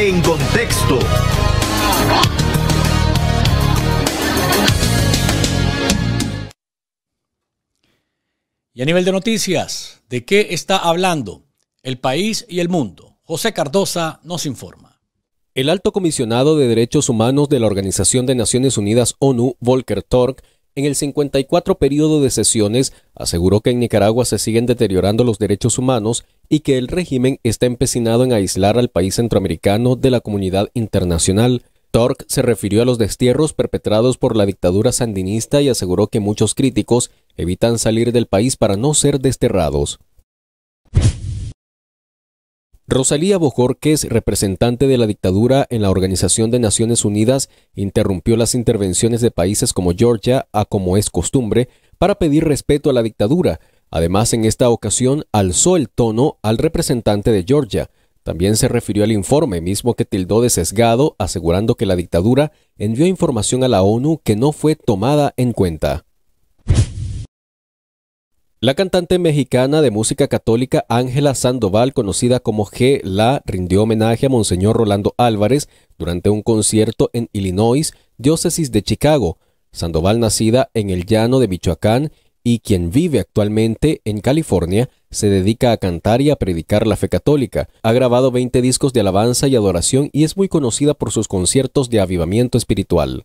En contexto. Y a nivel de noticias, ¿de qué está hablando el país y el mundo? José Cardosa nos informa. El alto comisionado de Derechos Humanos de la Organización de Naciones Unidas ONU, Volker Türk en el 54 periodo de sesiones, aseguró que en Nicaragua se siguen deteriorando los derechos humanos y que el régimen está empecinado en aislar al país centroamericano de la comunidad internacional. Torque se refirió a los destierros perpetrados por la dictadura sandinista y aseguró que muchos críticos evitan salir del país para no ser desterrados. Rosalía Bojorquez, representante de la dictadura en la Organización de Naciones Unidas, interrumpió las intervenciones de países como Georgia, a como es costumbre, para pedir respeto a la dictadura. Además, en esta ocasión alzó el tono al representante de Georgia. También se refirió al informe mismo que tildó de sesgado, asegurando que la dictadura envió información a la ONU que no fue tomada en cuenta. La cantante mexicana de música católica Ángela Sandoval, conocida como G. La, rindió homenaje a Monseñor Rolando Álvarez durante un concierto en Illinois, diócesis de Chicago. Sandoval, nacida en el llano de Michoacán y quien vive actualmente en California, se dedica a cantar y a predicar la fe católica. Ha grabado 20 discos de alabanza y adoración y es muy conocida por sus conciertos de avivamiento espiritual.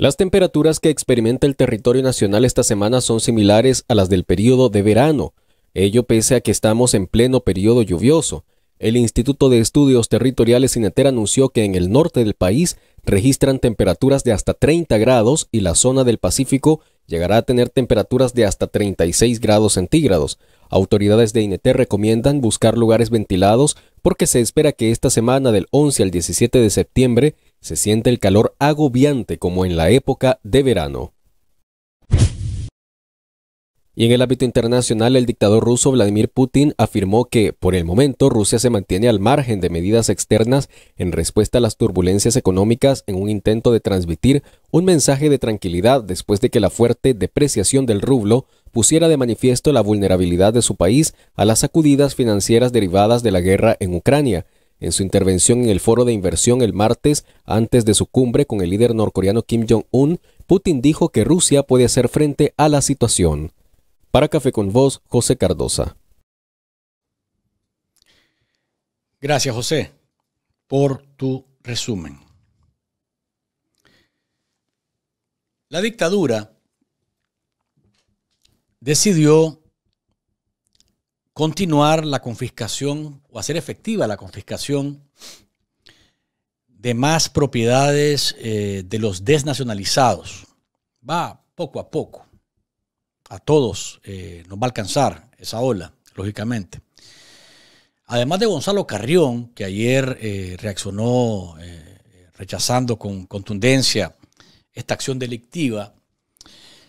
Las temperaturas que experimenta el territorio nacional esta semana son similares a las del periodo de verano, ello pese a que estamos en pleno periodo lluvioso. El Instituto de Estudios Territoriales INETER anunció que en el norte del país registran temperaturas de hasta 30 grados y la zona del Pacífico llegará a tener temperaturas de hasta 36 grados centígrados. Autoridades de INETER recomiendan buscar lugares ventilados porque se espera que esta semana del 11 al 17 de septiembre se siente el calor agobiante como en la época de verano. Y en el ámbito internacional, el dictador ruso Vladimir Putin afirmó que, por el momento, Rusia se mantiene al margen de medidas externas en respuesta a las turbulencias económicas en un intento de transmitir un mensaje de tranquilidad después de que la fuerte depreciación del rublo pusiera de manifiesto la vulnerabilidad de su país a las sacudidas financieras derivadas de la guerra en Ucrania en su intervención en el foro de inversión el martes, antes de su cumbre con el líder norcoreano Kim Jong-un, Putin dijo que Rusia puede hacer frente a la situación. Para Café con Voz, José Cardosa. Gracias, José, por tu resumen. La dictadura decidió continuar la confiscación o hacer efectiva la confiscación de más propiedades eh, de los desnacionalizados. Va poco a poco. A todos eh, nos va a alcanzar esa ola, lógicamente. Además de Gonzalo Carrión, que ayer eh, reaccionó rechazando con contundencia esta acción delictiva,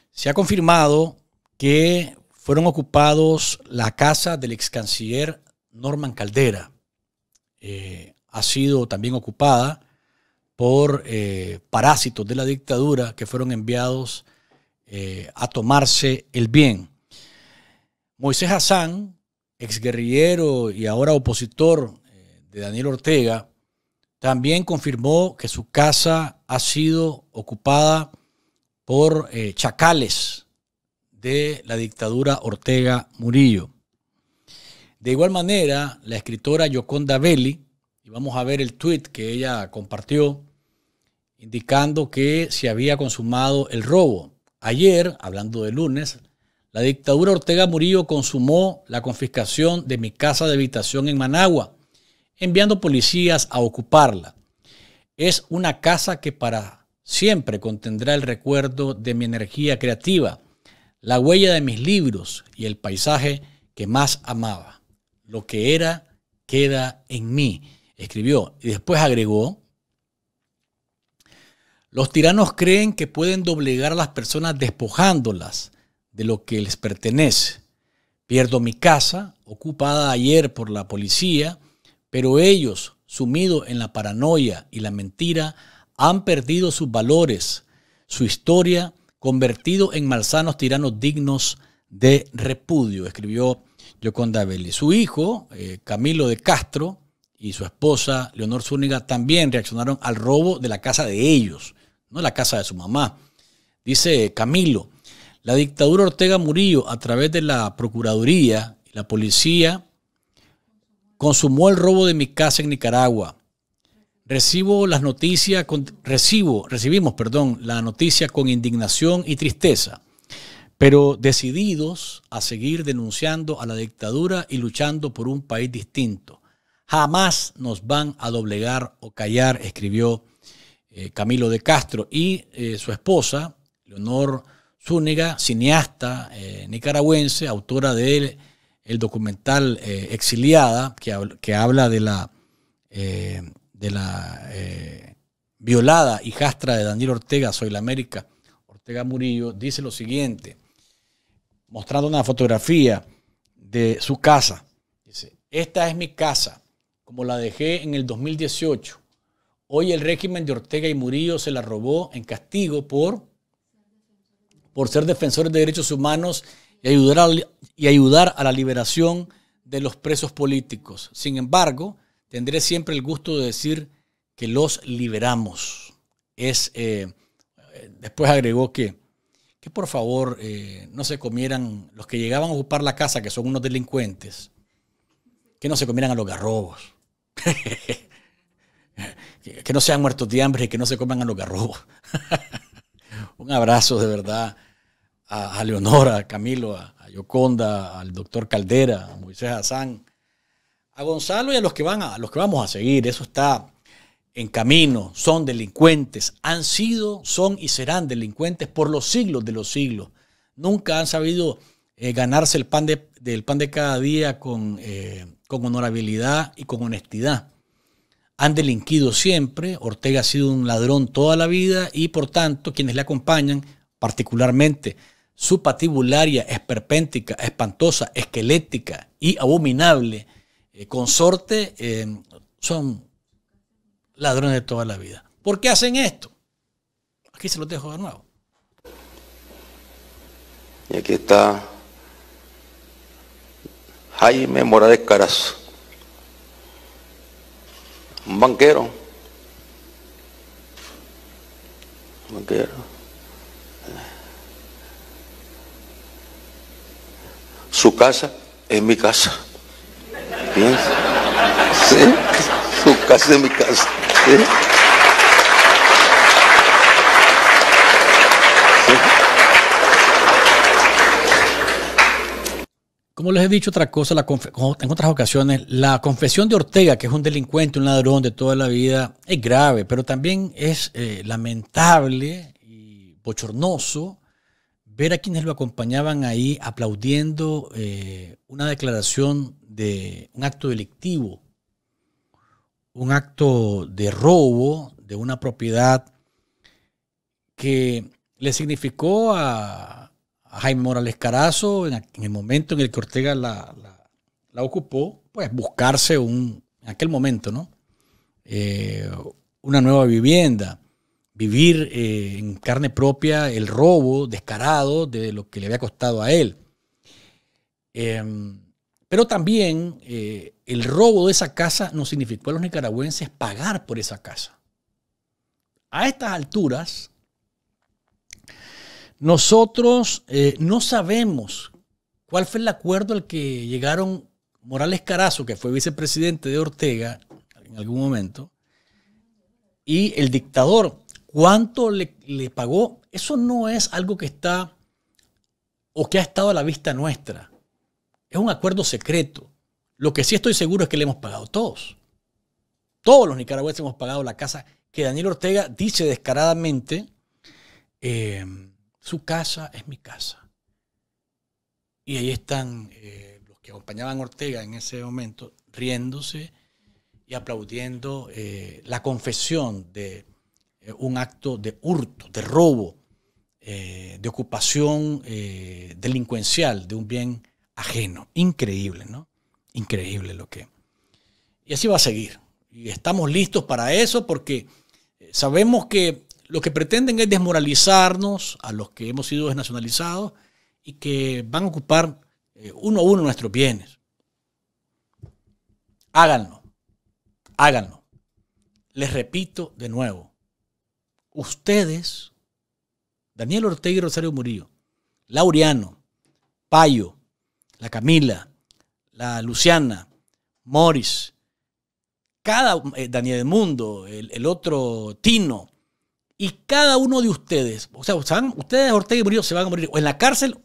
se ha confirmado que fueron ocupados la casa del ex canciller Norman Caldera. Eh, ha sido también ocupada por eh, parásitos de la dictadura que fueron enviados eh, a tomarse el bien. Moisés Hassan, guerrillero y ahora opositor de Daniel Ortega, también confirmó que su casa ha sido ocupada por chacales de la dictadura Ortega Murillo. De igual manera, la escritora Yoconda Belli, y vamos a ver el tweet que ella compartió, indicando que se había consumado el robo. Ayer, hablando de lunes, la dictadura Ortega Murillo consumó la confiscación de mi casa de habitación en Managua, enviando policías a ocuparla. Es una casa que para siempre contendrá el recuerdo de mi energía creativa la huella de mis libros y el paisaje que más amaba. Lo que era, queda en mí, escribió. Y después agregó, los tiranos creen que pueden doblegar a las personas despojándolas de lo que les pertenece. Pierdo mi casa, ocupada ayer por la policía, pero ellos, sumidos en la paranoia y la mentira, han perdido sus valores, su historia convertido en malsanos tiranos dignos de repudio, escribió Yoconda Belli. Su hijo, eh, Camilo de Castro, y su esposa, Leonor Zúñiga, también reaccionaron al robo de la casa de ellos, no la casa de su mamá. Dice Camilo, la dictadura Ortega Murillo, a través de la Procuraduría y la policía, consumó el robo de mi casa en Nicaragua. Recibo las noticias con, recibo, recibimos, perdón, la noticia con indignación y tristeza, pero decididos a seguir denunciando a la dictadura y luchando por un país distinto. Jamás nos van a doblegar o callar, escribió eh, Camilo de Castro y eh, su esposa, Leonor Zúñiga, cineasta eh, nicaragüense, autora del el documental Exiliada, que, que, habla de la de la eh, violada hijastra de Daniel Ortega, Soy la América, Ortega Murillo, dice lo siguiente, mostrando una fotografía de su casa. Dice, esta es mi casa, como la dejé en el 2018. Hoy el régimen de Ortega y Murillo se la robó en castigo por, por ser defensores de derechos humanos y ayudar, y ayudar a la liberación de los presos políticos. Sin embargo, tendré siempre el gusto de decir que los liberamos. Es, eh, eh, después agregó que, que por favor eh, no se comieran los que llegaban a ocupar la casa, que son unos delincuentes, que no se comieran a los garrobos. que no sean muertos de hambre y que no se coman a los garrobos. Un abrazo de verdad a, Leonora, a Camilo, a, Yoconda, al doctor Caldera, a Moisés Hassan, a Gonzalo y a los que van a, los que vamos a seguir. Eso está en camino. Son delincuentes. Han sido, son y serán delincuentes por los siglos de los siglos. Nunca han sabido eh, ganarse el pan de, del pan de cada día con, eh, con honorabilidad y con honestidad. Han delinquido siempre. Ortega ha sido un ladrón toda la vida y por tanto quienes le acompañan, particularmente su patibularia esperpéntica, espantosa, esquelética y abominable eh, consorte eh, son ladrones de toda la vida. ¿Por qué hacen esto? Aquí se los dejo de nuevo. Y aquí está Jaime Morales Carazo, un banquero. Un banquero. Su casa es mi casa. ¿Sí? Su casa mi casa. Como les he dicho otra cosa en otras ocasiones, la confesión de Ortega, que es un delincuente, un ladrón de toda la vida, es grave, pero también es eh, lamentable y bochornoso ver a quienes lo acompañaban ahí aplaudiendo eh, una declaración de un acto delictivo, un acto de robo de una propiedad que le significó a, Jaime Morales Carazo, en, el momento en el que Ortega la, ocupó, pues buscarse un, en aquel momento, ¿no? Eh, una nueva vivienda vivir eh, en carne propia el robo descarado de lo que le había costado a él. Em, pero también eh, el robo de esa casa no significó a los nicaragüenses pagar por esa casa. A estas alturas, nosotros eh, no sabemos cuál fue el acuerdo al que llegaron Morales Carazo, que fue vicepresidente de Ortega en algún momento, y el dictador cuánto le, pagó, eso no es algo que está o que ha estado a la vista nuestra. Es un acuerdo secreto. Lo que sí estoy seguro es que le hemos pagado todos. Todos los nicaragüenses hemos pagado la casa que Daniel Ortega dice descaradamente, eh, su casa es mi casa. Y ahí están eh, los que acompañaban a Ortega en ese momento riéndose y aplaudiendo eh, la confesión de eh, un acto de hurto, de robo, eh, de ocupación eh, delincuencial de un bien ajeno. Increíble, ¿no? Increíble lo que... Y así va a seguir. Y estamos listos para eso porque sabemos que lo que pretenden es desmoralizarnos a los que hemos sido desnacionalizados y que van a ocupar uno a uno nuestros bienes. Háganlo, háganlo. Les repito de nuevo, ustedes, Daniel Ortega y Rosario Murillo, Laureano, Payo, la Camila, la Luciana, Morris, cada eh, Daniel Mundo, el, otro Tino, y cada uno de ustedes, o sea, ustedes, Ortega y Murillo, se van a morir o en la cárcel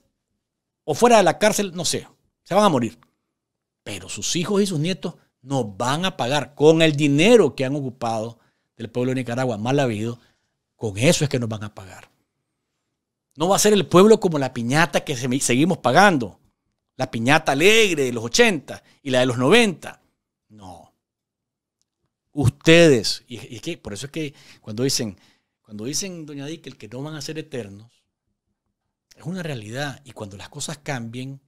o fuera de la cárcel, no sé, se van a morir. Pero sus hijos y sus nietos no van a pagar con el dinero que han ocupado del pueblo de Nicaragua, mal habido, con eso es que nos van a pagar. No va a ser el pueblo como la piñata que seguimos pagando. La piñata alegre de los 80 y la de los 90. No. Ustedes, y, es que por eso es que cuando dicen, cuando dicen, doña el que no van a ser eternos, es una realidad. Y cuando las cosas cambien,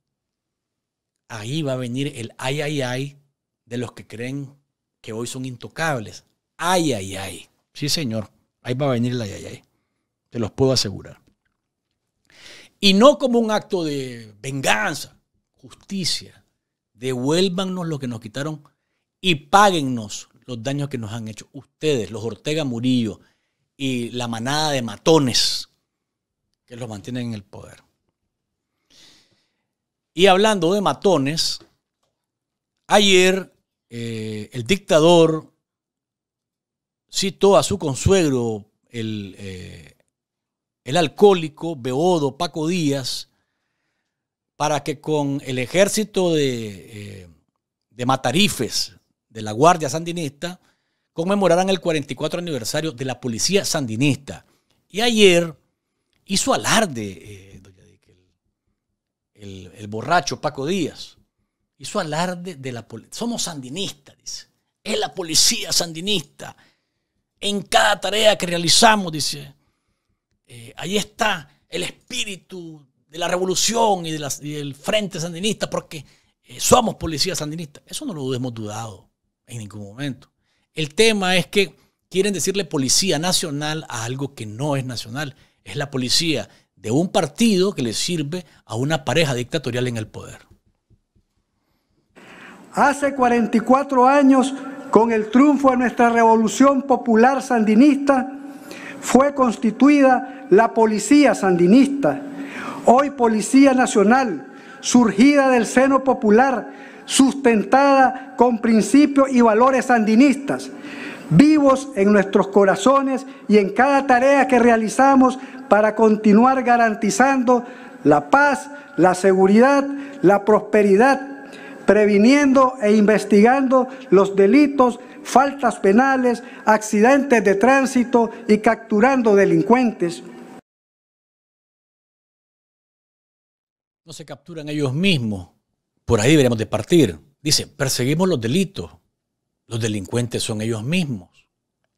ahí va a venir el ay, ay, ay de los que creen que hoy son intocables. Ay, ay, ay. Sí, señor. Ahí va a venir la ayayay. Te los puedo asegurar. Y no como un acto de venganza, justicia. Devuélvanos lo que nos quitaron y páguennos los daños que nos han hecho ustedes, los Ortega Murillo y la manada de matones que los mantienen en el poder. Y hablando de matones, ayer eh, el dictador Citó a su consuegro, eh, el, alcohólico Beodo Paco Díaz, para que con el ejército de, eh, de matarifes de la Guardia Sandinista conmemoraran el 44 aniversario de la policía sandinista. Y ayer hizo alarde, eh, el, el, borracho Paco Díaz, hizo alarde de la policía. Somos sandinistas, dice. Es la policía sandinista en cada tarea que realizamos, dice. Eh, ahí está el espíritu de la revolución y, de del frente sandinista, porque eh, somos policía sandinista Eso no lo hemos dudado en ningún momento. El tema es que quieren decirle policía nacional a algo que no es nacional. Es la policía de un partido que le sirve a una pareja dictatorial en el poder. Hace 44 años con el triunfo de nuestra revolución popular sandinista, fue constituida la Policía Sandinista, hoy Policía Nacional, surgida del seno popular, sustentada con principios y valores sandinistas, vivos en nuestros corazones y en cada tarea que realizamos para continuar garantizando la paz, la seguridad, la prosperidad previniendo e investigando los delitos, faltas penales, accidentes de tránsito y capturando delincuentes. No se capturan ellos mismos. Por ahí deberíamos de partir. Dice, perseguimos los delitos. Los delincuentes son ellos mismos.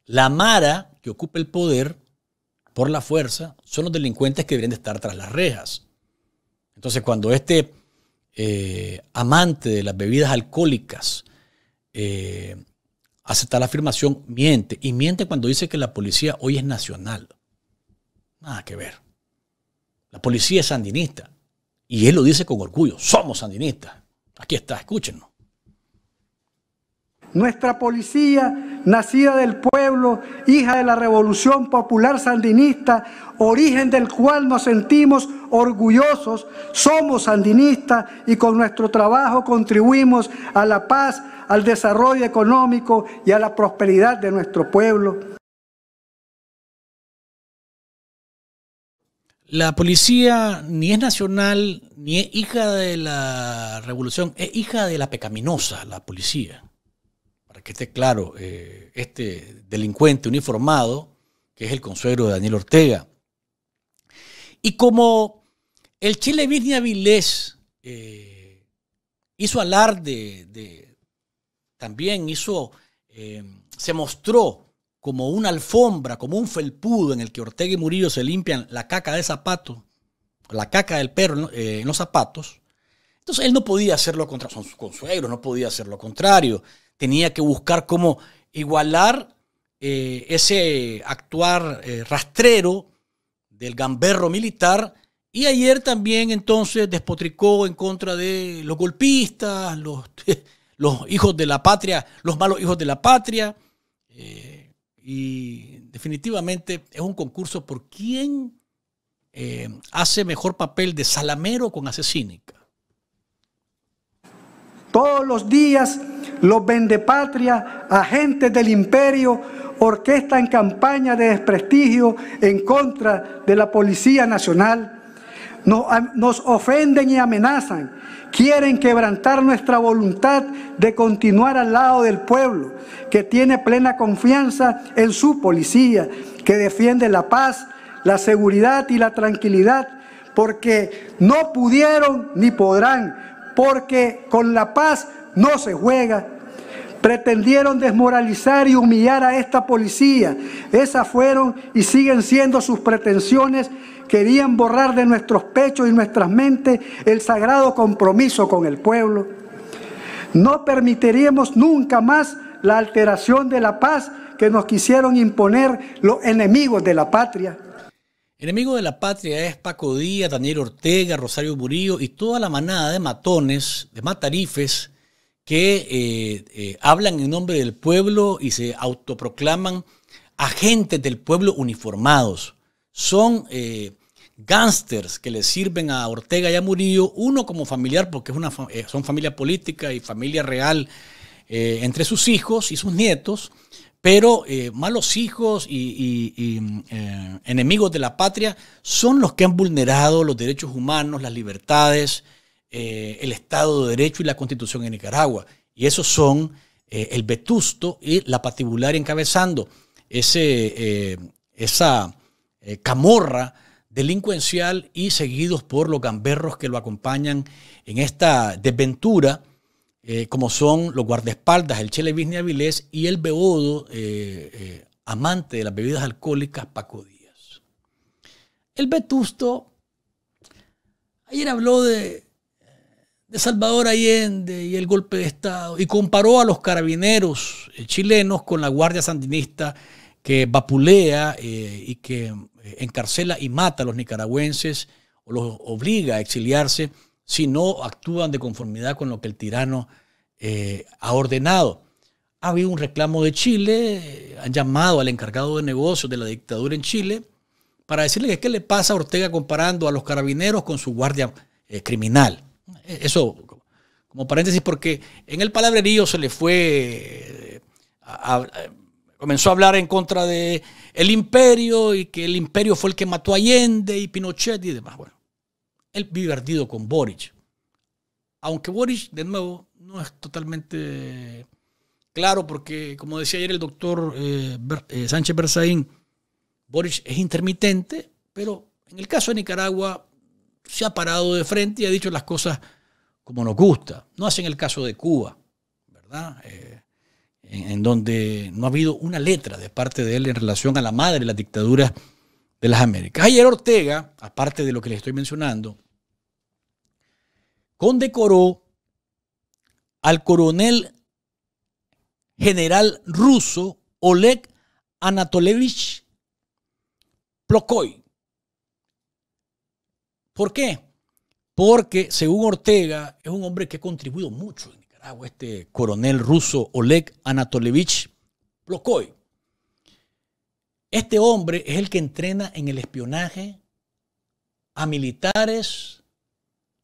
La Mara que ocupa el poder por la fuerza son los delincuentes que deberían de estar tras las rejas. Entonces, cuando este eh, amante de las bebidas alcohólicas, eh, aceptar la afirmación, miente. Y miente cuando dice que la policía hoy es nacional. Nada que ver. La policía es sandinista. Y él lo dice con orgullo. Somos sandinistas. Aquí está, escúchenlo. Nuestra policía, nacida del pueblo, hija de la revolución popular sandinista, origen del cual nos sentimos orgullosos, somos sandinistas y con nuestro trabajo contribuimos a la paz, al desarrollo económico y a la prosperidad de nuestro pueblo. La policía ni es nacional, ni es hija de la revolución, es hija de la pecaminosa, la policía que esté claro, eh, este delincuente uniformado, que es el consuegro de Daniel Ortega. Y como el Chile Virginia Vilés eh, hizo alarde de, también hizo, eh, se mostró como una alfombra, como un felpudo en el que Ortega y Murillo se limpian la caca de zapato, la caca del perro en los zapatos, entonces él no podía hacerlo contra contrario, son sus consuegros, no podía hacer lo contrario tenía que buscar cómo igualar eh, ese actuar eh, rastrero del gamberro militar. Y ayer también entonces despotricó en contra de los golpistas, los, hijos de la patria, los malos hijos de la patria. Eh, y definitivamente es un concurso por quién hace mejor papel de salamero con asesínica. Todos los días los vendepatrias, agentes del imperio, orquestan campaña de desprestigio en contra de la Policía Nacional. nos ofenden y amenazan. Quieren quebrantar nuestra voluntad de continuar al lado del pueblo, que tiene plena confianza en su policía, que defiende la paz, la seguridad y la tranquilidad, porque no pudieron ni podrán, porque con la paz no se juega. Pretendieron desmoralizar y humillar a esta policía. Esas fueron y siguen siendo sus pretensiones. Querían borrar de nuestros pechos y nuestras mentes el sagrado compromiso con el pueblo. No permitiríamos nunca más la alteración de la paz que nos quisieron imponer los enemigos de la patria. Enemigo de la patria es Paco Díaz, Daniel Ortega, Rosario Murillo y toda la manada de matones, de matarifes, que eh, eh, hablan en nombre del pueblo y se autoproclaman agentes del pueblo uniformados. Son eh, gángsters que le sirven a Ortega y a Murillo, uno como familiar, porque es una, eh, son familia política y familia real entre sus hijos y sus nietos, pero malos hijos y, enemigos de la patria son los que han vulnerado los derechos humanos, las libertades, eh, el Estado de Derecho y la Constitución en Nicaragua. Y esos son eh, el vetusto y la Patibular encabezando ese, eh, esa camorra delincuencial y seguidos por los gamberros que lo acompañan en esta desventura, como son los guardaespaldas, el Chele Avilés y el beodo amante de las bebidas alcohólicas, Paco Díaz. El vetusto ayer habló de de Salvador Allende y el golpe de Estado y comparó a los carabineros eh, chilenos con la Guardia Sandinista que vapulea eh, y que eh, encarcela y mata a los nicaragüenses o los obliga a exiliarse si no actúan de conformidad con lo que el tirano ha ordenado. Ha habido un reclamo de Chile, han llamado al encargado de negocios de la dictadura en Chile para decirle que qué le pasa a Ortega comparando a los carabineros con su guardia criminal. Eso, como paréntesis, porque en el palabrerío se le fue, eh, comenzó a hablar en contra de el imperio y que el imperio fue el que mató a Allende y Pinochet y demás. Bueno, él vive ardido con Boric. Aunque Boric, de nuevo, no es totalmente claro porque, como decía ayer el doctor eh, eh, Sánchez Berzaín, Boric es intermitente, pero en el caso de Nicaragua se ha parado de frente y ha dicho las cosas como nos gusta. No hacen el caso de Cuba, ¿verdad? Eh, en, donde no ha habido una letra de parte de él en relación a la madre de la dictadura de las Américas. Ayer Ortega, aparte de lo que le estoy mencionando, condecoró al coronel general ruso Oleg Anatolevich Plokoy ¿Por qué? Porque según Ortega es un hombre que ha contribuido mucho en Nicaragua, este coronel ruso Oleg Anatolevich Blokoy. Este hombre es el que entrena en el espionaje a militares,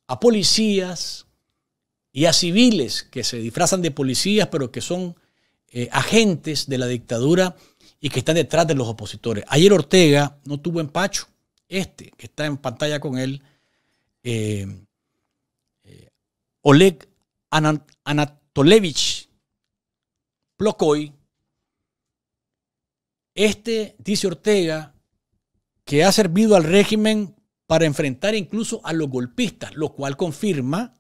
a policías y a civiles que se disfrazan de policías pero que son eh, agentes de la dictadura y que están detrás de los opositores. Ayer Ortega no tuvo empacho este que está en pantalla con él, eh, eh, Oleg Anatolevich Plokoy, este, dice Ortega, que ha servido al régimen para enfrentar incluso a los golpistas, lo cual confirma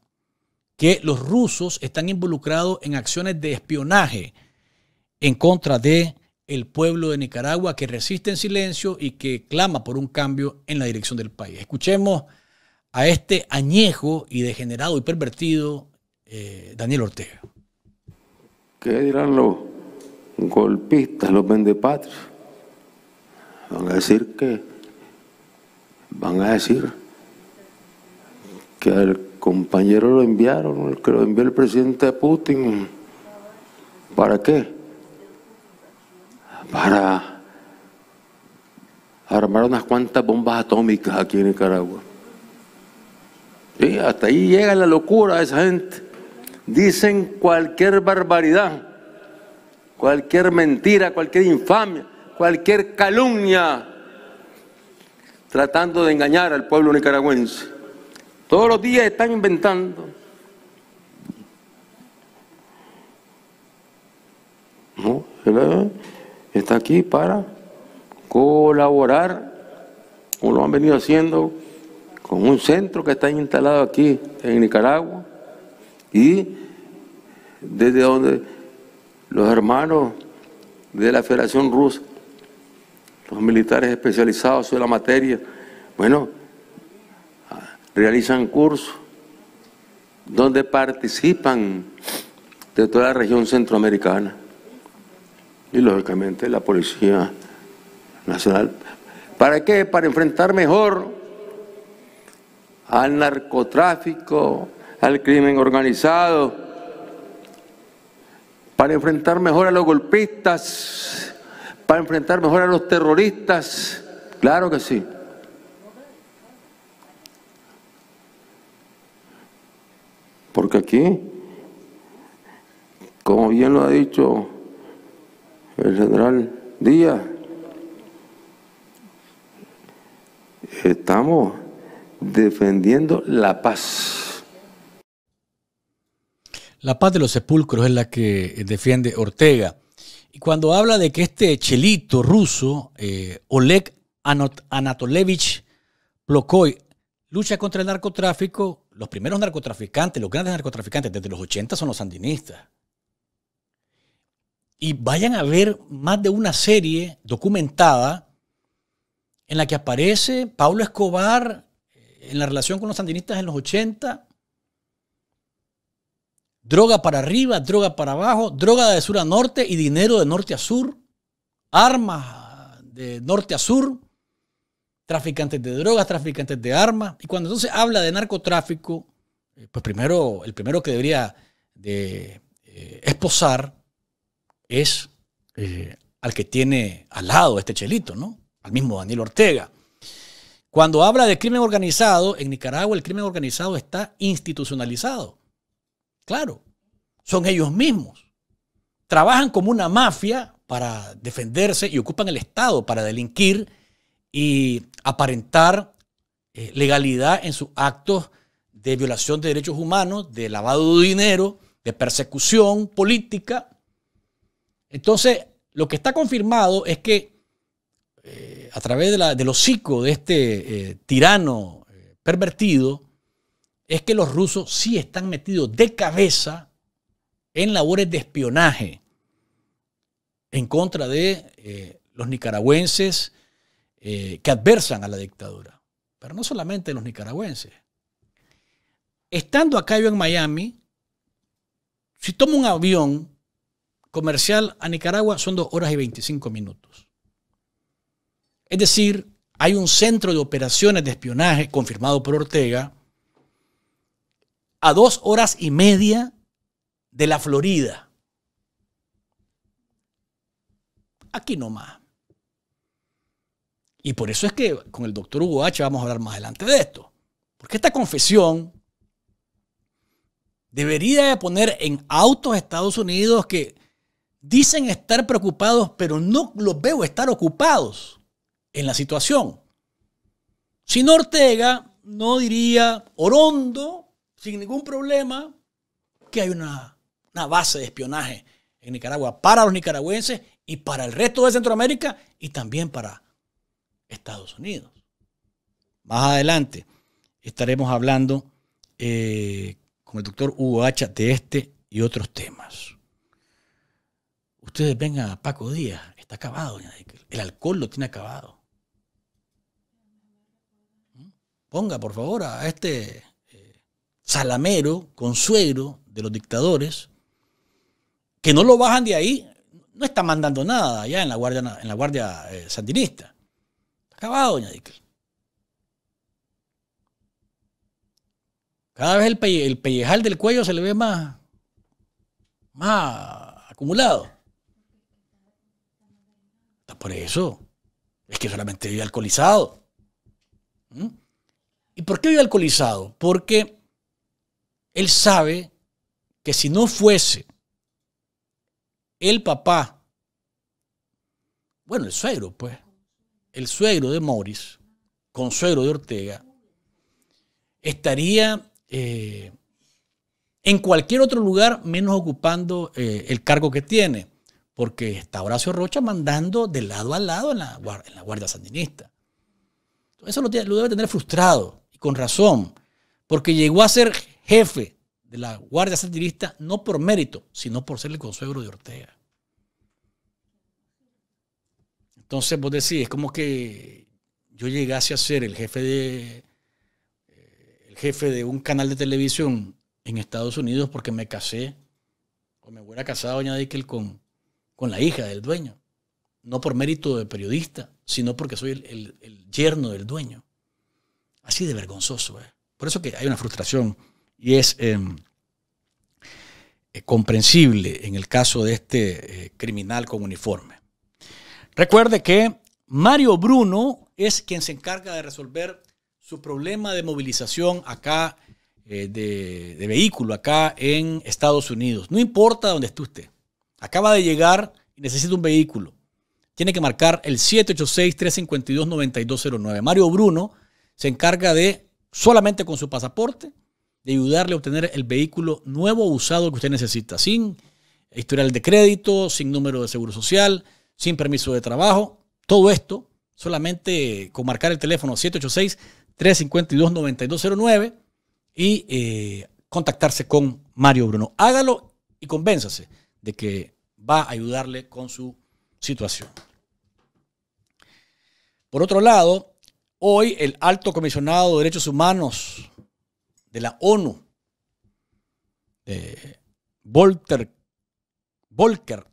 que los rusos están involucrados en acciones de espionaje en contra de el pueblo de Nicaragua que resiste en silencio y que clama por un cambio en la dirección del país. Escuchemos a este añejo y degenerado y pervertido eh, Daniel Ortega. ¿Qué dirán los golpistas, los vendepatrios? Van a decir que van a decir que al compañero lo enviaron, que lo envió el presidente Putin. ¿Para qué? para armar unas cuantas bombas atómicas aquí en Nicaragua. Y hasta ahí llega la locura de esa gente. Dicen cualquier barbaridad, cualquier mentira, cualquier infamia, cualquier calumnia, tratando de engañar al pueblo nicaragüense. Todos los días están inventando. ¿No? está aquí para colaborar, como lo han venido haciendo, con un centro que está instalado aquí en Nicaragua y desde donde los hermanos de la Federación Rusa, los militares especializados en la materia, bueno, realizan cursos donde participan de toda la región centroamericana y lógicamente la Policía Nacional. ¿Para qué? Para enfrentar mejor al narcotráfico, al crimen organizado, para enfrentar mejor a los golpistas, para enfrentar mejor a los terroristas. Claro que sí. Porque aquí, como bien lo ha dicho el general Díaz, estamos defendiendo la paz. La paz de los sepulcros es la que defiende Ortega. Y cuando habla de que este chelito ruso, eh, Oleg Anatolevich Plokoy, lucha contra el narcotráfico, los primeros narcotraficantes, los grandes narcotraficantes desde los 80 son los sandinistas. Y vayan a ver más de una serie documentada en la que aparece Pablo Escobar eh, en la relación con los sandinistas en los 80. Droga para arriba, droga para abajo, droga de sur a norte y dinero de norte a sur, armas de norte a sur, traficantes de drogas, traficantes de armas. Y cuando entonces habla de narcotráfico, eh, pues primero, el primero que debería de eh, esposar es eh, al que tiene al lado este chelito, ¿no? Al mismo Daniel Ortega. Cuando habla de crimen organizado, en Nicaragua el crimen organizado está institucionalizado. Claro, son ellos mismos. Trabajan como una mafia para defenderse y ocupan el Estado para delinquir y aparentar eh, legalidad en sus actos de violación de derechos humanos, de lavado de dinero, de persecución política entonces, lo que está confirmado es que eh, a través de del hocico de este eh, tirano eh, pervertido, es que los rusos sí están metidos de cabeza en labores de espionaje en contra de los nicaragüenses que adversan a la dictadura. Pero no solamente los nicaragüenses. Estando acá yo en Miami, si tomo un avión comercial a Nicaragua son dos horas y 25 minutos. Es decir, hay un centro de operaciones de espionaje confirmado por Ortega a dos horas y media de la Florida. Aquí nomás. Y por eso es que con el doctor Hugo H. vamos a hablar más adelante de esto. Porque esta confesión debería poner en autos Estados Unidos que dicen estar preocupados, pero no los veo estar ocupados en la situación. Sin Ortega, no diría Orondo, sin ningún problema, que hay una, base de espionaje en Nicaragua para los nicaragüenses y para el resto de Centroamérica y también para Estados Unidos. Más adelante estaremos hablando eh, con el doctor Hugo Hacha de este y otros temas ustedes vengan a Paco Díaz, está acabado, El alcohol lo tiene acabado. ¿Mm? Ponga, por favor, a este eh, salamero, consuegro de los dictadores, que no lo bajan de ahí, no está mandando nada allá en la Guardia, en la guardia eh, Sandinista. Está acabado, doña Díaz. Cada vez el, pellejal del cuello se le ve más, más acumulado. Por eso. Es que solamente vive alcoholizado. ¿Mm? ¿Y por qué vive alcoholizado? Porque él sabe que si no fuese el papá, bueno, el suegro, pues, el suegro de Morris, suegro de Ortega, estaría eh, en cualquier otro lugar menos ocupando eh, el cargo que tiene porque está Horacio Rocha mandando de lado a lado en la, Guardia Sandinista. Eso lo, debe tener frustrado, y con razón, porque llegó a ser jefe de la Guardia Sandinista no por mérito, sino por ser el consuegro de Ortega. Entonces vos decís, es como que yo llegase a ser el jefe de, eh, el jefe de un canal de televisión en Estados Unidos porque me casé, o me hubiera casado, Doña que con con la hija del dueño. No por mérito de periodista, sino porque soy el, yerno del dueño. Así de vergonzoso. ¿eh? Por eso que hay una frustración y es em, eh, comprensible en el caso de este eh, criminal con uniforme. Recuerde que Mario Bruno es quien se encarga de resolver su problema de movilización acá, de, de, vehículo acá en Estados Unidos. No importa dónde esté usted acaba de llegar y necesita un vehículo. Tiene que marcar el 786-352-9209. Mario Bruno se encarga de, solamente con su pasaporte, de ayudarle a obtener el vehículo nuevo o usado que usted necesita, sin historial de crédito, sin número de seguro social, sin permiso de trabajo. Todo esto solamente con marcar el teléfono 786-352-9209 y eh, contactarse con Mario Bruno. Hágalo y convénzase de que va a ayudarle con su situación. Por otro lado, hoy el alto comisionado de derechos humanos de la ONU, eh, Volker, Volker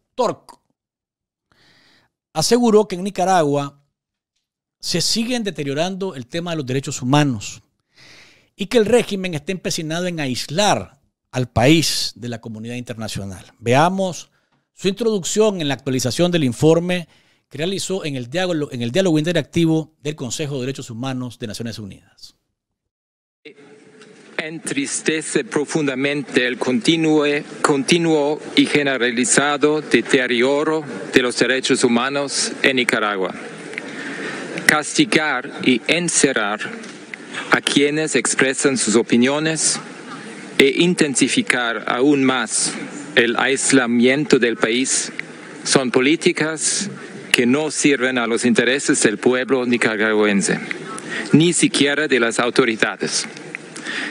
aseguró que en Nicaragua se siguen deteriorando el tema de los derechos humanos y que el régimen está empecinado en aislar al país de la comunidad internacional. Veamos su introducción en la actualización del informe que realizó en el diálogo, en el diálogo interactivo del Consejo de Derechos Humanos de Naciones Unidas. Entristece profundamente el continuo, continuo y generalizado deterioro de los derechos humanos en Nicaragua. Castigar y encerrar a quienes expresan sus opiniones, e intensificar aún más el aislamiento del país son políticas que no sirven a los intereses del pueblo nicaragüense, ni siquiera de las autoridades.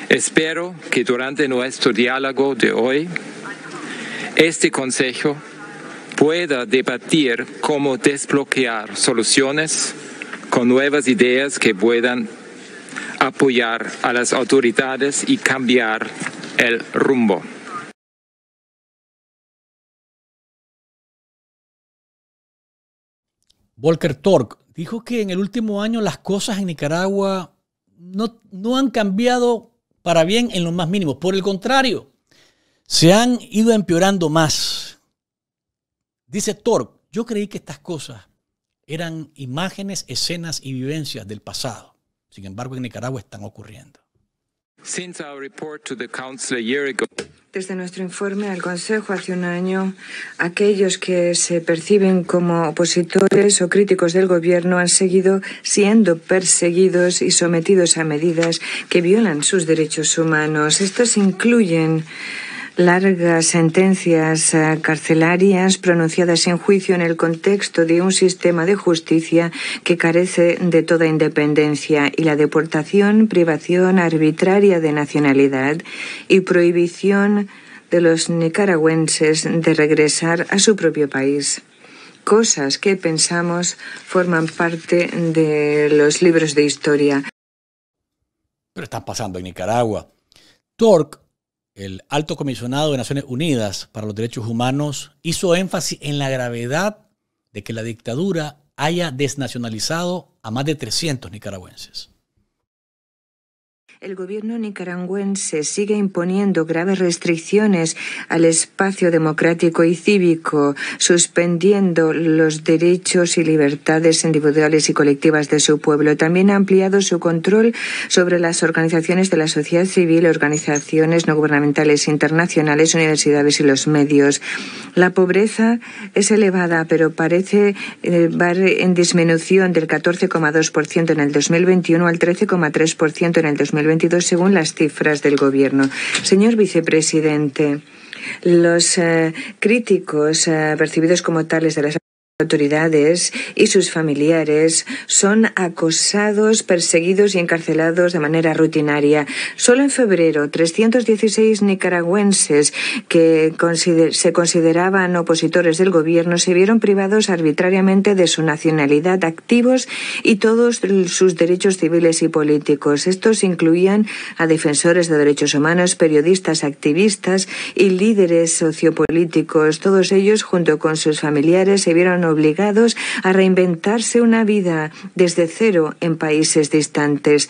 Espero que durante nuestro diálogo de hoy, este Consejo pueda debatir cómo desbloquear soluciones con nuevas ideas que puedan apoyar a las autoridades y cambiar el rumbo. Volker Torque dijo que en el último año las cosas en Nicaragua no, han cambiado para bien en lo más mínimo. Por el contrario, se han ido empeorando más. Dice Torque, yo creí que estas cosas eran imágenes, escenas y vivencias del pasado. Sin embargo, en Nicaragua están ocurriendo desde nuestro informe al Consejo hace un año, aquellos que se perciben como opositores o críticos del Gobierno han seguido siendo perseguidos y sometidos a medidas que violan sus derechos humanos. Estos incluyen largas sentencias eh, carcelarias pronunciadas en juicio en el contexto de un sistema de justicia que carece de toda independencia y la deportación, privación arbitraria de nacionalidad y prohibición de los nicaragüenses de regresar a su propio país cosas que pensamos forman parte de los libros de historia. Pero está pasando en Nicaragua. Torque el alto comisionado de Naciones Unidas para los Derechos Humanos hizo énfasis en la gravedad de que la dictadura haya desnacionalizado a más de 300 nicaragüenses. El gobierno nicaragüense sigue imponiendo graves restricciones al espacio democrático y cívico, suspendiendo los derechos y libertades individuales y colectivas de su pueblo. También ha ampliado su control sobre las organizaciones de la sociedad civil, organizaciones no gubernamentales internacionales, universidades y los medios. La pobreza es elevada, pero parece eh, en disminución del 14,2% en el 2021 al 13,3% en el 2022 según las cifras del Gobierno. Señor vicepresidente, los eh, críticos eh, percibidos como tales de las autoridades y sus familiares son acosados, perseguidos y encarcelados de manera rutinaria. Solo en febrero, 316 nicaragüenses que se consideraban opositores del gobierno se vieron privados arbitrariamente de su nacionalidad, activos y todos sus derechos civiles y políticos. Estos incluían a defensores de derechos humanos, periodistas, activistas y líderes sociopolíticos. Todos ellos, junto con sus familiares, se vieron obligados a reinventarse una vida desde cero en países distantes.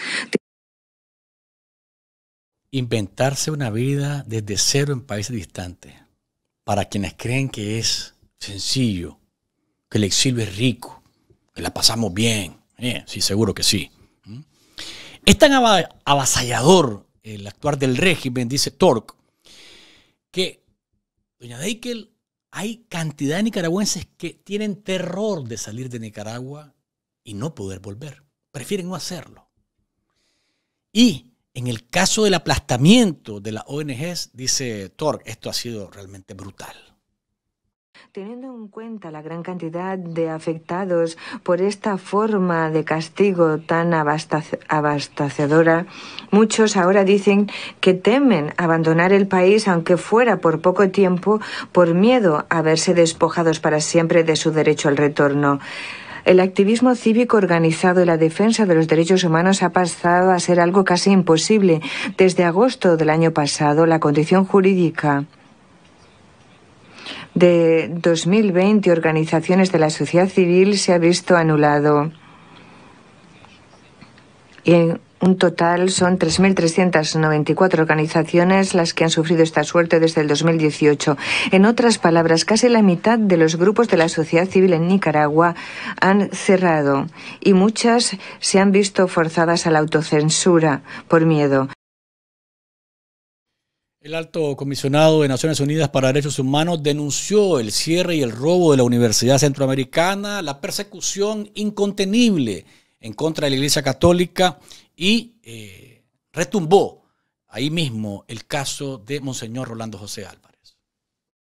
Inventarse una vida desde cero en países distantes. Para quienes creen que es sencillo, que el exilio es rico, que la pasamos bien. Eh, sí, seguro que sí. Es tan avasallador el actuar del régimen, dice Torque, que doña Deikel hay cantidad de nicaragüenses que tienen terror de salir de Nicaragua y no poder volver. Prefieren no hacerlo. Y en el caso del aplastamiento de las ONGs, dice Thor, esto ha sido realmente brutal. Teniendo en cuenta la gran cantidad de afectados por esta forma de castigo tan abastecedora, muchos ahora dicen que temen abandonar el país, aunque fuera por poco tiempo, por miedo a verse despojados para siempre de su derecho al retorno. El activismo cívico organizado y la defensa de los derechos humanos ha pasado a ser algo casi imposible. Desde agosto del año pasado, la condición jurídica de 2020 organizaciones de la sociedad civil se ha visto anulado. Y en un total son 3.394 organizaciones las que han sufrido esta suerte desde el 2018. En otras palabras, casi la mitad de los grupos de la sociedad civil en Nicaragua han cerrado y muchas se han visto forzadas a la autocensura por miedo. El alto comisionado de Naciones Unidas para Derechos Humanos denunció el cierre y el robo de la Universidad Centroamericana, la persecución incontenible en contra de la Iglesia Católica y eh, retumbó ahí mismo el caso de Monseñor Rolando José Alba.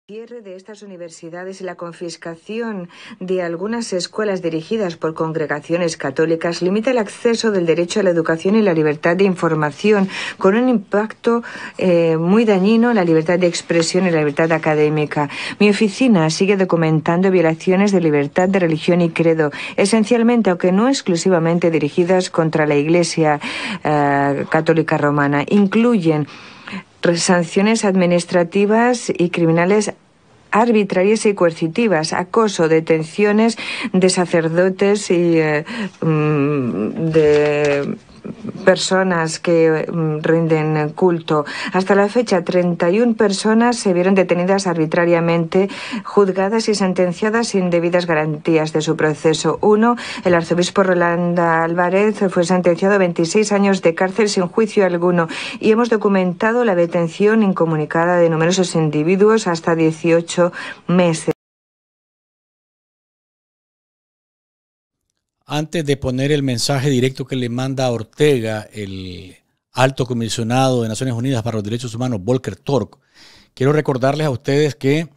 El cierre de estas universidades y la confiscación de algunas escuelas dirigidas por congregaciones católicas limita el acceso del derecho a la educación y la libertad de información, con un impacto eh, muy dañino en la libertad de expresión y la libertad académica. Mi oficina sigue documentando violaciones de libertad de religión y credo, esencialmente, aunque no exclusivamente dirigidas contra la Iglesia eh, Católica Romana. Incluyen sanciones administrativas y criminales arbitrarias y coercitivas, acoso, detenciones de sacerdotes y eh, mm, de personas que mm, rinden culto. Hasta la fecha, 31 personas se vieron detenidas arbitrariamente, juzgadas y sentenciadas sin debidas garantías de su proceso. Uno, el arzobispo Rolanda Álvarez, fue sentenciado a 26 años de cárcel sin juicio alguno y hemos documentado la detención incomunicada de numerosos individuos hasta 18 meses. antes de poner el mensaje directo que le manda a Ortega el alto comisionado de Naciones Unidas para los Derechos Humanos, Volker Torque, quiero recordarles a ustedes que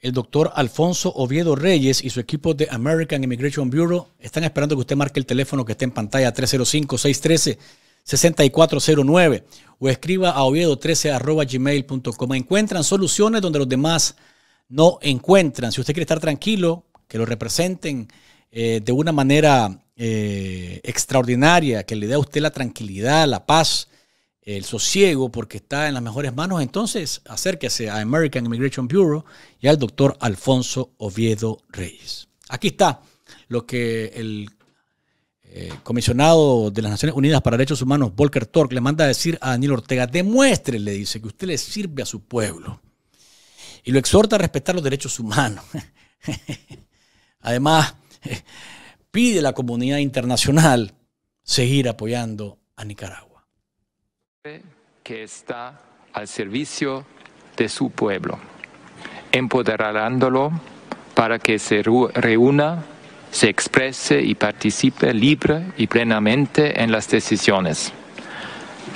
el doctor Alfonso Oviedo Reyes y su equipo de American Immigration Bureau están esperando que usted marque el teléfono que está en pantalla 305-613-6409 o escriba a oviedo13.gmail.com. Encuentran soluciones donde los demás no encuentran. Si usted quiere estar tranquilo, que lo representen eh, de una manera eh, extraordinaria, que le dé a usted la tranquilidad, la paz, el sosiego, porque está en las mejores manos, entonces acérquese a American Immigration Bureau y al doctor Alfonso Oviedo Reyes. Aquí está lo que el eh, comisionado de las Naciones Unidas para Derechos Humanos, Volker Tork, le manda a decir a Daniel Ortega, demuestre, le dice, que usted le sirve a su pueblo. Y lo exhorta a respetar los derechos humanos. Además, pide a la comunidad internacional seguir apoyando a Nicaragua. Que está al servicio de su pueblo, empoderándolo para que se reúna, se exprese y participe libre y plenamente en las decisiones.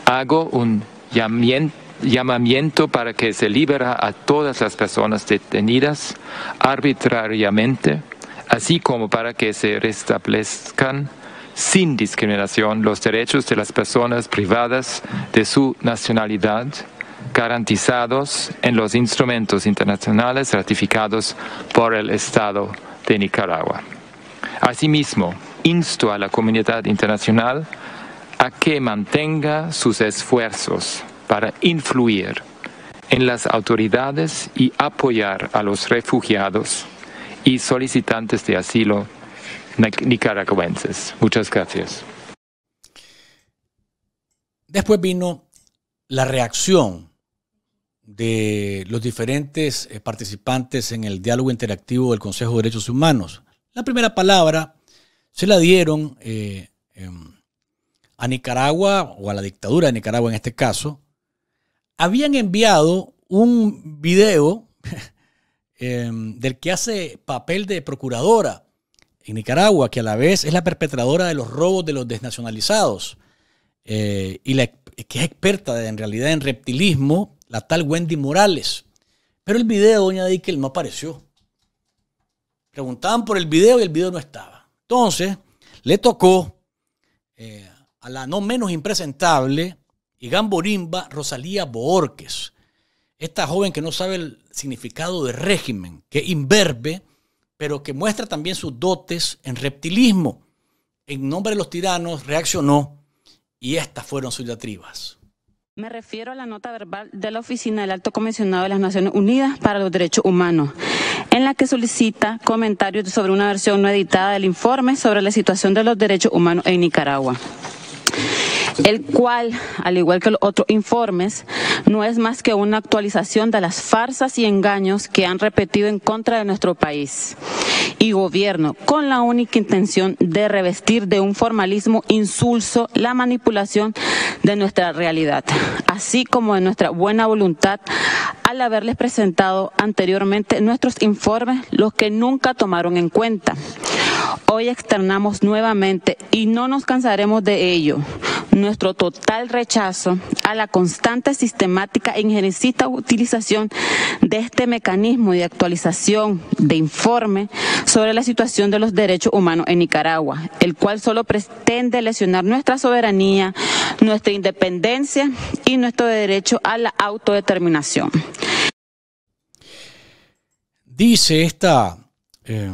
Hago un llamamiento para que se libera a todas las personas detenidas arbitrariamente así como para que se restablezcan sin discriminación los derechos de las personas privadas de su nacionalidad, garantizados en los instrumentos internacionales ratificados por el Estado de Nicaragua. Asimismo, insto a la comunidad internacional a que mantenga sus esfuerzos para influir en las autoridades y apoyar a los refugiados y solicitantes de asilo nicaragüenses. Muchas gracias. Después vino la reacción de los diferentes eh, participantes en el diálogo interactivo del Consejo de Derechos Humanos. La primera palabra se la dieron eh, em, a Nicaragua o a la dictadura de Nicaragua en este caso. Habían enviado un video Em, del que hace papel de procuradora en Nicaragua, que a la vez es la perpetradora de los robos de los desnacionalizados, eh, y la, que es experta en realidad en reptilismo, la tal Wendy Morales. Pero el video, doña Dickel, no apareció. Preguntaban por el video y el video no estaba. Entonces, le tocó eh, a la no menos impresentable y gamborimba Rosalía Boorques, esta joven que no sabe significado de régimen, que imberbe, pero que muestra también sus dotes en reptilismo. En nombre de los tiranos reaccionó y estas fueron sus diatribas. Me refiero a la nota verbal de la Oficina del Alto Comisionado de las Naciones Unidas para los Derechos Humanos, en la que solicita comentarios sobre una versión no editada del informe sobre la situación de los derechos humanos en Nicaragua el cual, al igual que los otros informes, no es más que una actualización de las farsas y engaños que han repetido en contra de nuestro país y gobierno, con la única intención de revestir de un formalismo insulso la manipulación de nuestra realidad, así como de nuestra buena voluntad al haberles presentado anteriormente nuestros informes, los que nunca tomaron en cuenta. Hoy externamos nuevamente y no nos cansaremos de ello nuestro total rechazo a la constante, sistemática e injerencista utilización de este mecanismo de actualización de informe sobre la situación de los derechos humanos en Nicaragua, el cual solo pretende lesionar nuestra soberanía, nuestra independencia y nuestro derecho a la autodeterminación. Dice esta eh,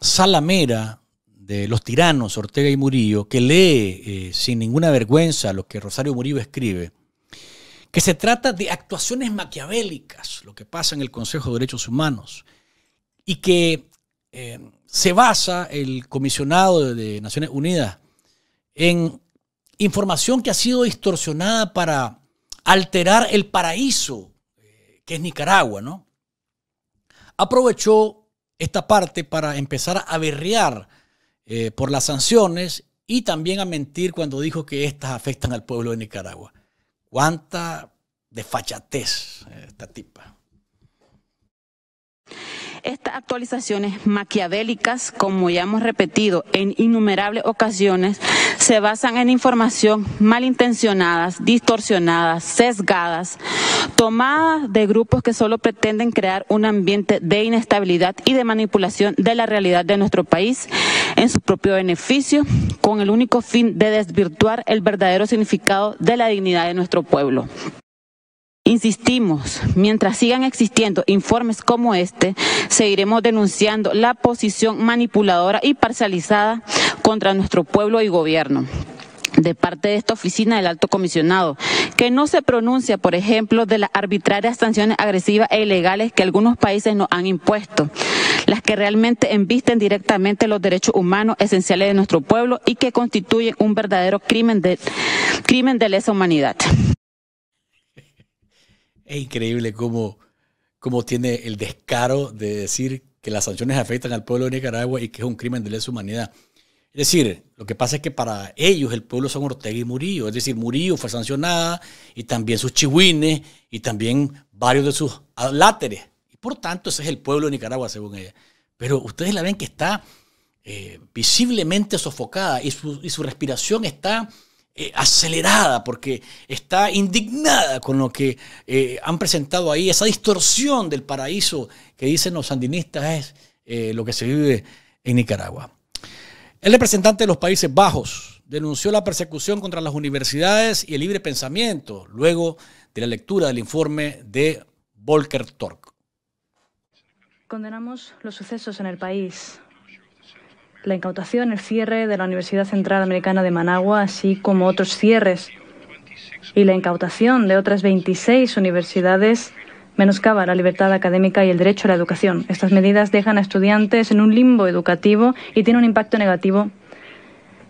salamera de los tiranos Ortega y Murillo, que lee eh, sin ninguna vergüenza lo que Rosario Murillo escribe, que se trata de actuaciones maquiavélicas, lo que pasa en el Consejo de Derechos Humanos, y que eh, se basa el comisionado de Naciones Unidas en información que ha sido distorsionada para alterar el paraíso que es Nicaragua, ¿no? aprovechó esta parte para empezar a berrear eh, por las sanciones y también a mentir cuando dijo que estas afectan al pueblo de Nicaragua. Cuánta desfachatez eh, esta tipa. Estas actualizaciones maquiavélicas, como ya hemos repetido en innumerables ocasiones, se basan en información malintencionadas, distorsionadas, sesgadas, tomadas de grupos que solo pretenden crear un ambiente de inestabilidad y de manipulación de la realidad de nuestro país en su propio beneficio, con el único fin de desvirtuar el verdadero significado de la dignidad de nuestro pueblo. Insistimos, mientras sigan existiendo informes como este, seguiremos denunciando la posición manipuladora y parcializada contra nuestro pueblo y gobierno de parte de esta oficina del alto comisionado, que no se pronuncia, por ejemplo, de las arbitrarias sanciones agresivas e ilegales que algunos países nos han impuesto, las que realmente embisten directamente los derechos humanos esenciales de nuestro pueblo y que constituyen un verdadero crimen de, crimen de lesa humanidad. Es increíble cómo, cómo tiene el descaro de decir que las sanciones afectan al pueblo de Nicaragua y que es un crimen de lesa humanidad. Es decir, lo que pasa es que para ellos el pueblo son Ortega y Murillo. Es decir, Murillo fue sancionada y también sus chihuines y también varios de sus láteres. Y por tanto, ese es el pueblo de Nicaragua, según ella. Pero ustedes la ven que está eh, visiblemente sofocada y su, y su respiración está eh, acelerada, porque está indignada con lo que eh, han presentado ahí. Esa distorsión del paraíso que dicen los sandinistas es eh, lo que se vive en Nicaragua. El representante de los Países Bajos denunció la persecución contra las universidades y el libre pensamiento luego de la lectura del informe de Volker Torque. Condenamos los sucesos en el país la incautación, el cierre de la Universidad Central Americana de Managua, así como otros cierres y la incautación de otras 26 universidades menoscaba la libertad académica y el derecho a la educación. Estas medidas dejan a estudiantes en un limbo educativo y tienen un impacto negativo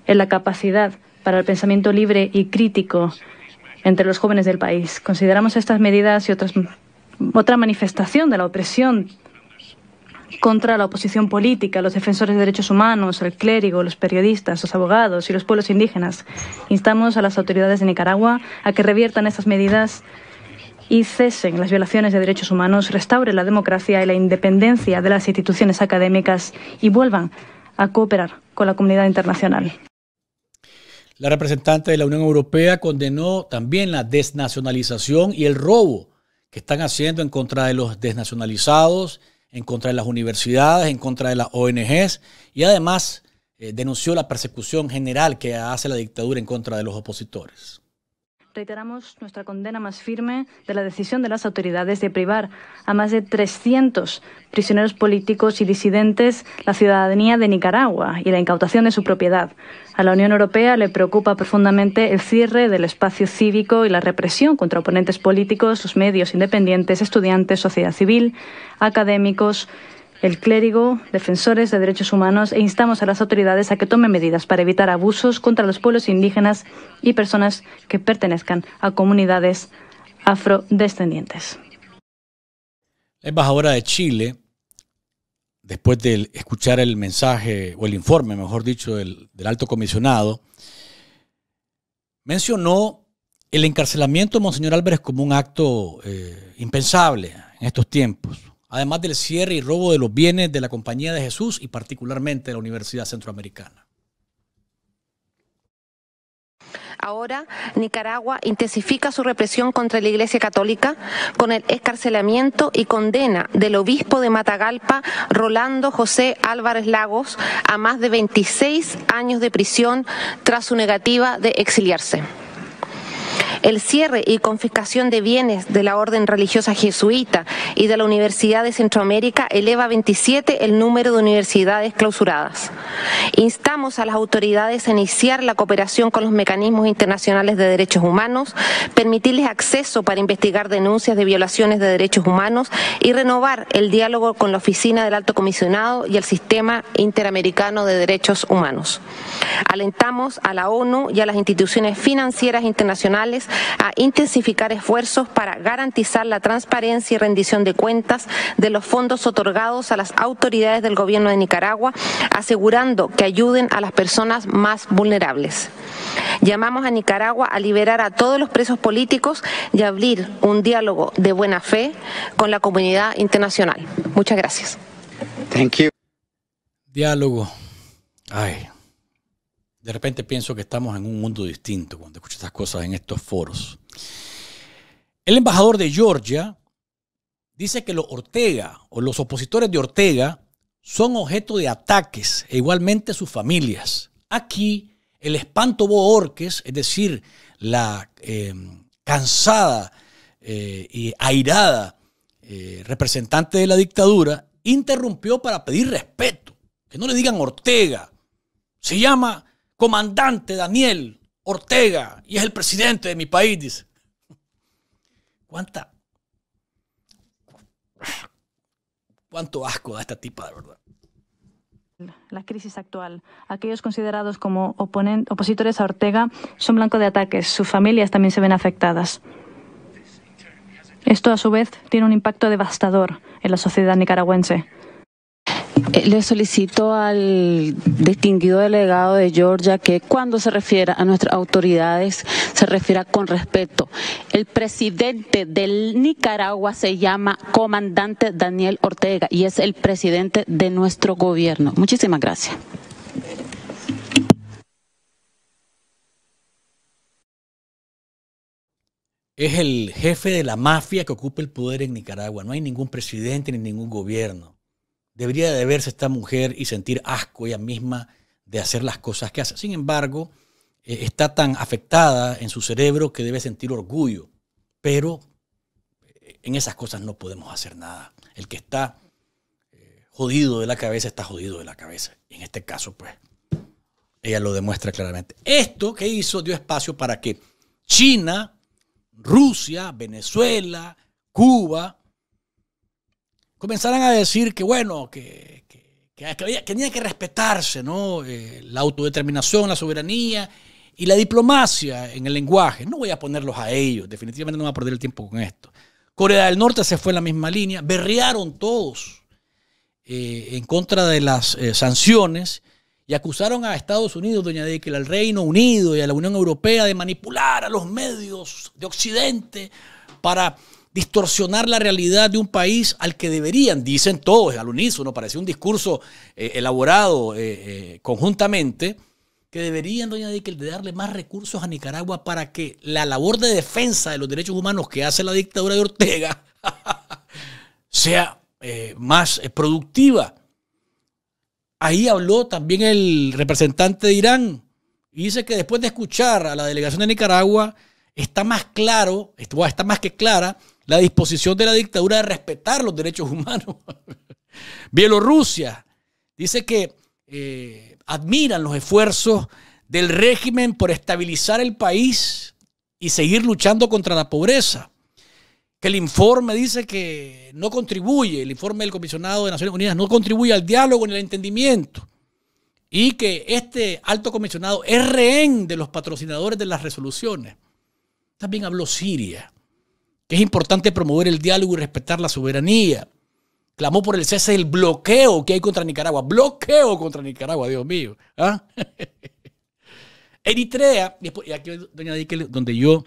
en la capacidad para el pensamiento libre y crítico entre los jóvenes del país. Consideramos estas medidas y otras otra manifestación de la opresión contra la oposición política, los defensores de derechos humanos, el clérigo, los periodistas, los abogados y los pueblos indígenas. Instamos a las autoridades de Nicaragua a que reviertan estas medidas y cesen las violaciones de derechos humanos, restauren la democracia y la independencia de las instituciones académicas y vuelvan a cooperar con la comunidad internacional. La representante de la Unión Europea condenó también la desnacionalización y el robo que están haciendo en contra de los desnacionalizados en contra de las universidades, en contra de las ONGs y además eh, denunció la persecución general que hace la dictadura en contra de los opositores. Reiteramos nuestra condena más firme de la decisión de las autoridades de privar a más de 300 prisioneros políticos y disidentes la ciudadanía de Nicaragua y la incautación de su propiedad. A la Unión Europea le preocupa profundamente el cierre del espacio cívico y la represión contra oponentes políticos, los medios independientes, estudiantes, sociedad civil, académicos, el clérigo, defensores de derechos humanos e instamos a las autoridades a que tomen medidas para evitar abusos contra los pueblos indígenas y personas que pertenezcan a comunidades afrodescendientes. La embajadora de Chile, después de escuchar el mensaje o el informe, mejor dicho, del, alto comisionado, mencionó el encarcelamiento de Monseñor Álvarez como un acto eh, impensable en estos tiempos además del cierre y robo de los bienes de la Compañía de Jesús y particularmente de la Universidad Centroamericana. Ahora Nicaragua intensifica su represión contra la Iglesia Católica con el escarcelamiento y condena del obispo de Matagalpa, Rolando José Álvarez Lagos, a más de 26 años de prisión tras su negativa de exiliarse el cierre y confiscación de bienes de la orden religiosa jesuita y de la Universidad de Centroamérica eleva a 27 el número de universidades clausuradas. Instamos a las autoridades a iniciar la cooperación con los mecanismos internacionales de derechos humanos, permitirles acceso para investigar denuncias de violaciones de derechos humanos y renovar el diálogo con la Oficina del Alto Comisionado y el Sistema Interamericano de Derechos Humanos. Alentamos a la ONU y a las instituciones financieras internacionales a intensificar esfuerzos para garantizar la transparencia y rendición de cuentas de los fondos otorgados a las autoridades del gobierno de Nicaragua, asegurando que ayuden a las personas más vulnerables. Llamamos a Nicaragua a liberar a todos los presos políticos y abrir un diálogo de buena fe con la comunidad internacional. Muchas gracias. Thank Diálogo. Ay de repente pienso que estamos en un mundo distinto cuando escucho estas cosas en estos foros. El embajador de Georgia dice que los Ortega o los opositores de Ortega son objeto de ataques e igualmente sus familias. Aquí el espanto Orques, es decir, la eh, cansada eh, y airada eh, representante de la dictadura, interrumpió para pedir respeto, que no le digan Ortega. Se llama comandante Daniel Ortega y es el presidente de mi país, dice. ¿Cuánta? ¿Cuánto asco da esta tipa, de verdad? la crisis actual. Aquellos considerados como opositores a Ortega son blanco de ataques. Sus familias también se ven afectadas. Esto, a su vez, tiene un impacto devastador en la sociedad nicaragüense. Eh, le solicito al distinguido delegado de Georgia que cuando se refiera a nuestras autoridades se refiera con respeto. El presidente de Nicaragua se llama comandante Daniel Ortega y es el presidente de nuestro gobierno. Muchísimas gracias. Es el jefe de la mafia que ocupa el poder en Nicaragua. No hay ningún presidente ni ningún gobierno debería de verse esta mujer y sentir asco ella misma de hacer las cosas que hace. Sin embargo, eh, está tan afectada en su cerebro que debe sentir orgullo, pero eh, en esas cosas no podemos hacer nada. El que está eh, jodido de la cabeza está jodido de la cabeza. Y en este caso, pues, ella lo demuestra claramente. Esto que hizo dio espacio para que China, Rusia, Venezuela, Cuba, comenzaran a decir que, bueno, que, tenía que respetarse ¿no? Eh, la autodeterminación, la soberanía y la diplomacia en el lenguaje. No voy a ponerlos a ellos, definitivamente no voy a perder el tiempo con esto. Corea del Norte se fue en la misma línea, berrearon todos eh, en contra de las eh, sanciones y acusaron a Estados Unidos, doña que al Reino Unido y a la Unión Europea de manipular a los medios de Occidente para distorsionar la realidad de un país al que deberían, dicen todos al unísono, parece un discurso eh, elaborado eh, eh, conjuntamente, que deberían, doña Dickel, de darle más recursos a Nicaragua para que la labor de defensa de los derechos humanos que hace la dictadura de Ortega sea más productiva. Ahí habló también el representante de Irán y dice que después de escuchar a la delegación de Nicaragua, está más claro, está más que clara la disposición de la dictadura de respetar los derechos humanos. Bielorrusia dice que eh, admiran los esfuerzos del régimen por estabilizar el país y seguir luchando contra la pobreza. Que el informe dice que no contribuye, el informe del comisionado de Naciones Unidas no contribuye al diálogo ni al entendimiento. Y que este alto comisionado es rehén de los patrocinadores de las resoluciones. También habló Siria que es importante promover el diálogo y respetar la soberanía. Clamó por el cese del bloqueo que hay contra Nicaragua. Bloqueo contra Nicaragua, Dios mío. ¿Ah? Eritrea, y aquí doña Díquel, donde yo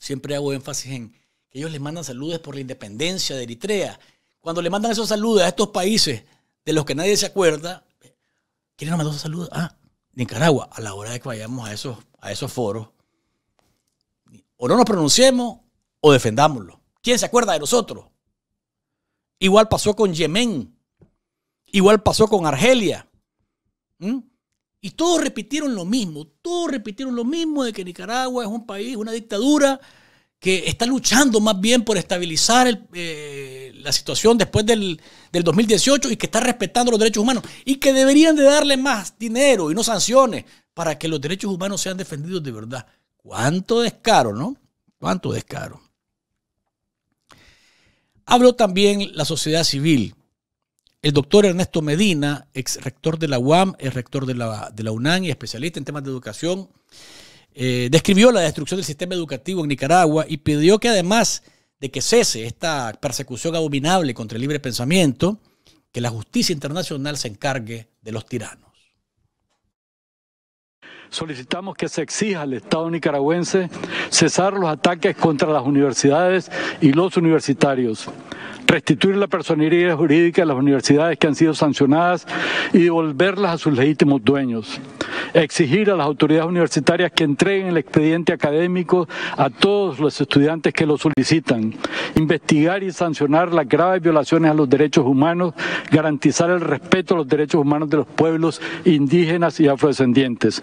siempre hago énfasis en que ellos les mandan saludos por la independencia de Eritrea. Cuando le mandan esos saludos a estos países de los que nadie se acuerda, ¿quieren nos mandó esos saludos? Ah, Nicaragua, a la hora de que vayamos a esos, a esos foros. O no nos pronunciemos o defendámoslo. ¿Quién se acuerda de nosotros? Igual pasó con Yemen. Igual pasó con Argelia. ¿Mm? Y todos repitieron lo mismo. Todos repitieron lo mismo de que Nicaragua es un país, una dictadura que está luchando más bien por estabilizar eh, la situación después del, del 2018 y que está respetando los derechos humanos y que deberían de darle más dinero y no sanciones para que los derechos humanos sean defendidos de verdad. Cuánto descaro, ¿no? Cuánto descaro. Habló también la sociedad civil. El doctor Ernesto Medina, ex rector de la UAM, ex rector de la, UNAM y especialista en temas de educación, eh, describió la destrucción del sistema educativo en Nicaragua y pidió que además de que cese esta persecución abominable contra el libre pensamiento, que la justicia internacional se encargue de los tiranos. Solicitamos que se exija al Estado nicaragüense cesar los ataques contra las universidades y los universitarios restituir la personería jurídica a las universidades que han sido sancionadas y devolverlas a sus legítimos dueños. Exigir a las autoridades universitarias que entreguen el expediente académico a todos los estudiantes que lo solicitan. Investigar y sancionar las graves violaciones a los derechos humanos, garantizar el respeto a los derechos humanos de los pueblos indígenas y afrodescendientes.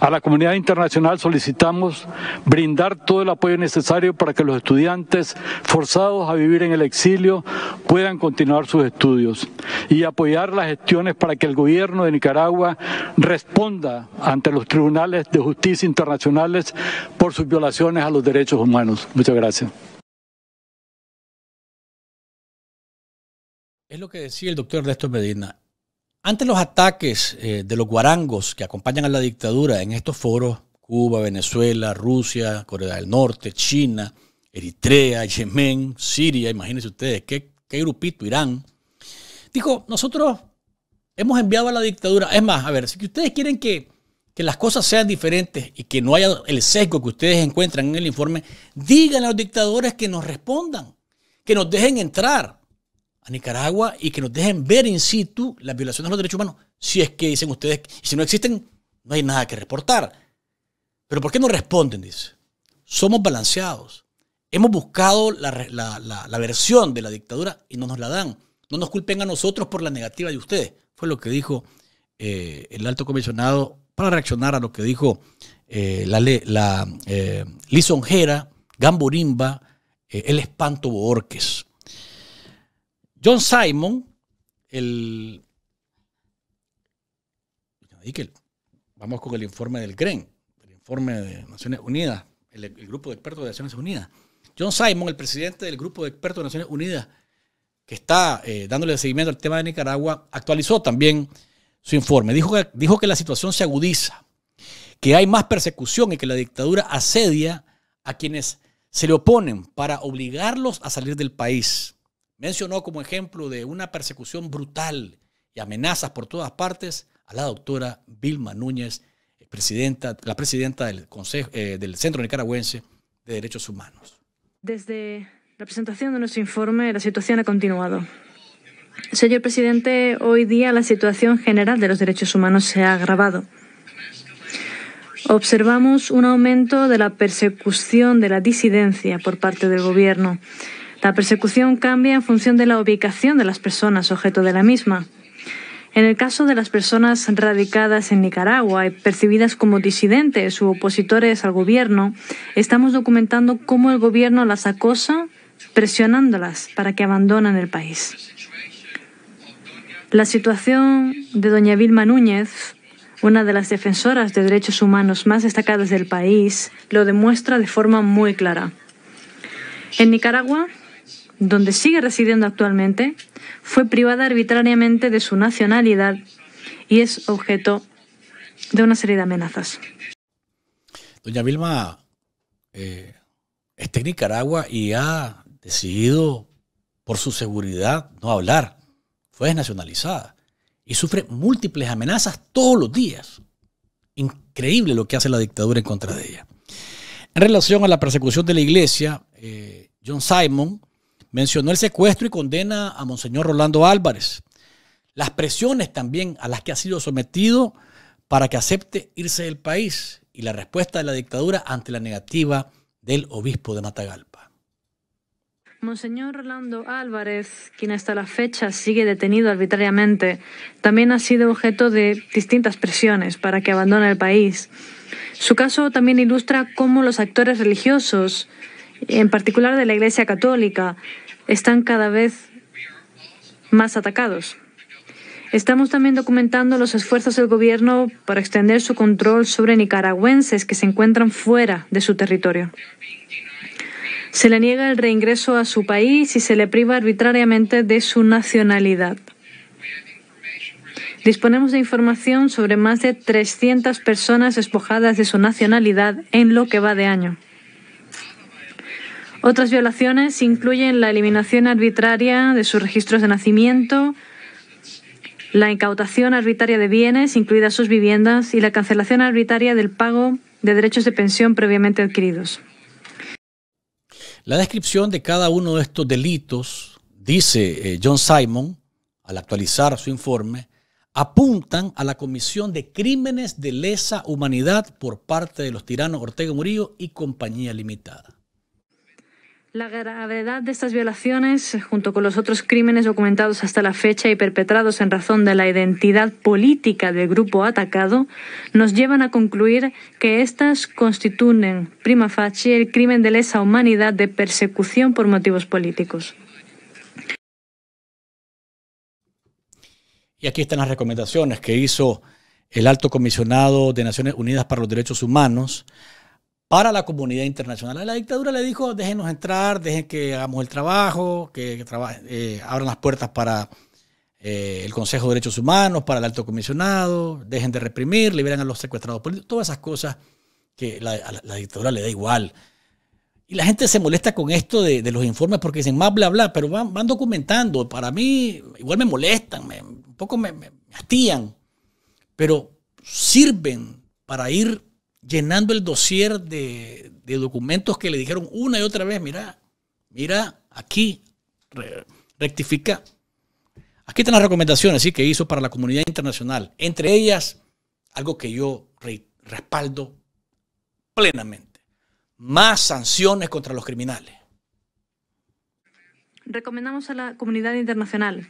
A la comunidad internacional solicitamos brindar todo el apoyo necesario para que los estudiantes forzados a vivir en el exilio puedan continuar sus estudios y apoyar las gestiones para que el gobierno de Nicaragua responda ante los tribunales de justicia internacionales por sus violaciones a los derechos humanos. Muchas gracias. Es lo que decía el doctor Néstor Medina. Ante los ataques eh, de los guarangos que acompañan a la dictadura en estos foros, Cuba, Venezuela, Rusia, Corea del Norte, China, Eritrea, Yemen, Siria, imagínense ustedes, qué, grupito, Irán. Dijo, nosotros hemos enviado a la dictadura. Es más, a ver, si ustedes quieren que, las cosas sean diferentes y que no haya el sesgo que ustedes encuentran en el informe, digan a los dictadores que nos respondan, que nos dejen entrar a Nicaragua y que nos dejen ver in situ las violaciones de los derechos humanos. Si es que dicen ustedes, si no existen, no hay nada que reportar. Pero ¿por qué no responden? Dice. Somos balanceados. Hemos buscado la, versión de la dictadura y no nos la dan. No nos culpen a nosotros por la negativa de ustedes. Fue lo que dijo eh, el alto comisionado para reaccionar a lo que dijo eh, la, eh, lisonjera, gamburimba el espanto Borques, John Simon, el... Vamos con el informe del CREN, el informe de Naciones Unidas, el grupo de expertos de Naciones Unidas. John Simon, el presidente del grupo de expertos de Naciones Unidas, que está eh, dándole seguimiento al tema de Nicaragua, actualizó también su informe. Dijo que, dijo que la situación se agudiza, que hay más persecución y que la dictadura asedia a quienes se le oponen para obligarlos a salir del país. Mencionó como ejemplo de una persecución brutal y amenazas por todas partes a la doctora Vilma Núñez, presidenta, la presidenta del, Consejo, eh, del Centro Nicaragüense de Derechos Humanos. Desde la presentación de nuestro informe, la situación ha continuado. Señor presidente, hoy día la situación general de los derechos humanos se ha agravado. Observamos un aumento de la persecución de la disidencia por parte del Gobierno. La persecución cambia en función de la ubicación de las personas objeto de la misma. En el caso de las personas radicadas en Nicaragua y percibidas como disidentes u opositores al gobierno, estamos documentando cómo el gobierno las acosa presionándolas para que abandonen el país. La situación de doña Vilma Núñez, una de las defensoras de derechos humanos más destacadas del país, lo demuestra de forma muy clara. En Nicaragua, donde sigue residiendo actualmente, fue privada arbitrariamente de su nacionalidad y es objeto de una serie de amenazas. Doña Vilma eh, está en Nicaragua y ha decidido por su seguridad no hablar. Fue desnacionalizada y sufre múltiples amenazas todos los días. Increíble lo que hace la dictadura en contra de ella. En relación a la persecución de la iglesia, eh, John Simon, Mencionó el secuestro y condena a Monseñor Rolando Álvarez. Las presiones también a las que ha sido sometido para que acepte irse del país y la respuesta de la dictadura ante la negativa del obispo de Matagalpa. Monseñor Rolando Álvarez, quien hasta la fecha sigue detenido arbitrariamente, también ha sido objeto de distintas presiones para que abandone el país. Su caso también ilustra cómo los actores religiosos en particular de la Iglesia Católica, están cada vez más atacados. Estamos también documentando los esfuerzos del gobierno para extender su control sobre nicaragüenses que se encuentran fuera de su territorio. Se le niega el reingreso a su país y se le priva arbitrariamente de su nacionalidad. Disponemos de información sobre más de 300 personas despojadas de su nacionalidad en lo que va de año. Otras violaciones incluyen la eliminación arbitraria de sus registros de nacimiento, la incautación arbitraria de bienes, incluidas sus viviendas, y la cancelación arbitraria del pago de derechos de pensión previamente adquiridos. La descripción de cada uno de estos delitos, dice eh, John Simon, al actualizar su informe, apuntan a la comisión de crímenes de lesa humanidad por parte de los tiranos Ortega Murillo y compañía limitada. La gravedad de estas violaciones, junto con los otros crímenes documentados hasta la fecha y perpetrados en razón de la identidad política del grupo atacado, nos llevan a concluir que estas constituyen prima facie el crimen de lesa humanidad de persecución por motivos políticos. Y aquí están las recomendaciones que hizo el alto comisionado de Naciones Unidas para los Derechos Humanos para la comunidad internacional. A la dictadura le dijo, déjenos entrar, dejen que hagamos el trabajo, que, eh, abran las puertas para eh, el Consejo de Derechos Humanos, para el Alto Comisionado, dejen de reprimir, liberen a los secuestrados políticos, todas esas cosas que la, a la, dictadura le da igual. Y la gente se molesta con esto de, los informes porque dicen más bla bla, pero van, documentando. Para mí, igual me molestan, un poco me, me hastían, pero sirven para ir llenando el dossier de, documentos que le dijeron una y otra vez, mira, mira, aquí, rectifica. Aquí están las recomendaciones que hizo para la comunidad internacional. Entre ellas, algo que yo respaldo plenamente. Más sanciones contra los criminales recomendamos a la comunidad internacional,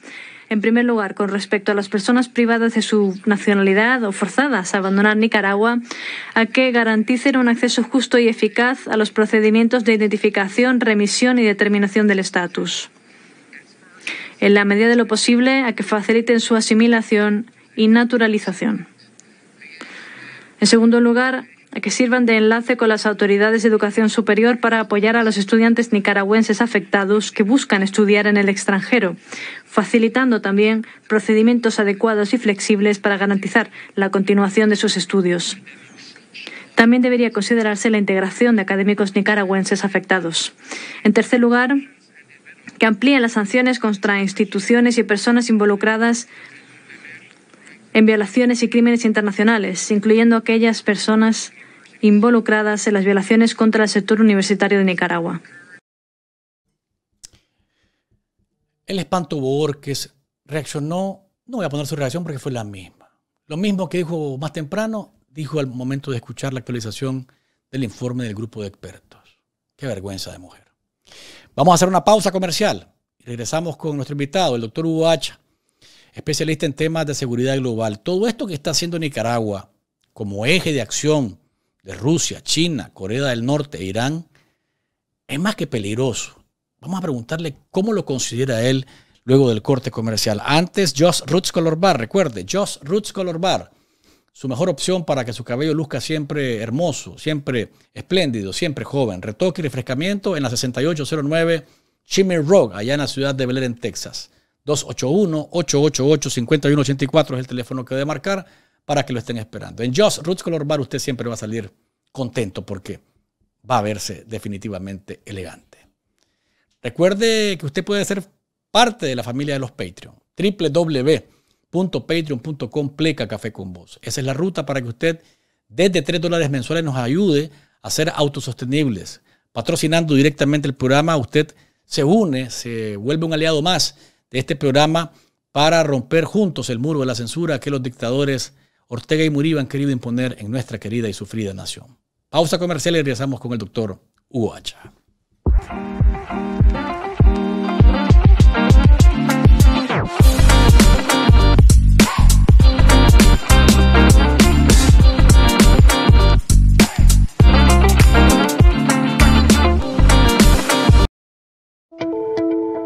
en primer lugar, con respecto a las personas privadas de su nacionalidad o forzadas a abandonar Nicaragua, a que garanticen un acceso justo y eficaz a los procedimientos de identificación, remisión y determinación del estatus. En la medida de lo posible, a que faciliten su asimilación y naturalización. En segundo lugar, que sirvan de enlace con las autoridades de educación superior para apoyar a los estudiantes nicaragüenses afectados que buscan estudiar en el extranjero, facilitando también procedimientos adecuados y flexibles para garantizar la continuación de sus estudios. También debería considerarse la integración de académicos nicaragüenses afectados. En tercer lugar, que amplíen las sanciones contra instituciones y personas involucradas en violaciones y crímenes internacionales, incluyendo aquellas personas involucradas en las violaciones contra el sector universitario de Nicaragua. El espanto Borges reaccionó, no voy a poner su reacción porque fue la misma. Lo mismo que dijo más temprano, dijo al momento de escuchar la actualización del informe del grupo de expertos. Qué vergüenza de mujer. Vamos a hacer una pausa comercial regresamos con nuestro invitado, el doctor Hugo especialista en temas de seguridad global. Todo esto que está haciendo Nicaragua como eje de acción de Rusia, China, Corea del Norte, Irán, es más que peligroso. Vamos a preguntarle cómo lo considera él luego del corte comercial. Antes, Joss Roots Color Bar, recuerde, Joss Roots Color Bar, su mejor opción para que su cabello luzca siempre hermoso, siempre espléndido, siempre joven. Retoque y refrescamiento en la 6809 Shimmer Rock, allá en la ciudad de Belén, Texas. 281-888-5184 es el teléfono que debe marcar para que lo estén esperando. En Just Roots Color Bar usted siempre va a salir contento porque va a verse definitivamente elegante. Recuerde que usted puede ser parte de la familia de los Patreon. www.patreon.com pleca café con vos. Esa es la ruta para que usted desde 3 dólares mensuales nos ayude a ser autosostenibles. Patrocinando directamente el programa, usted se une, se vuelve un aliado más de este programa para romper juntos el muro de la censura que los dictadores Ortega y Murillo han querido imponer en nuestra querida y sufrida nación. Pausa comercial y regresamos con el doctor Hugo Hacha.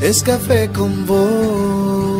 es café con vos.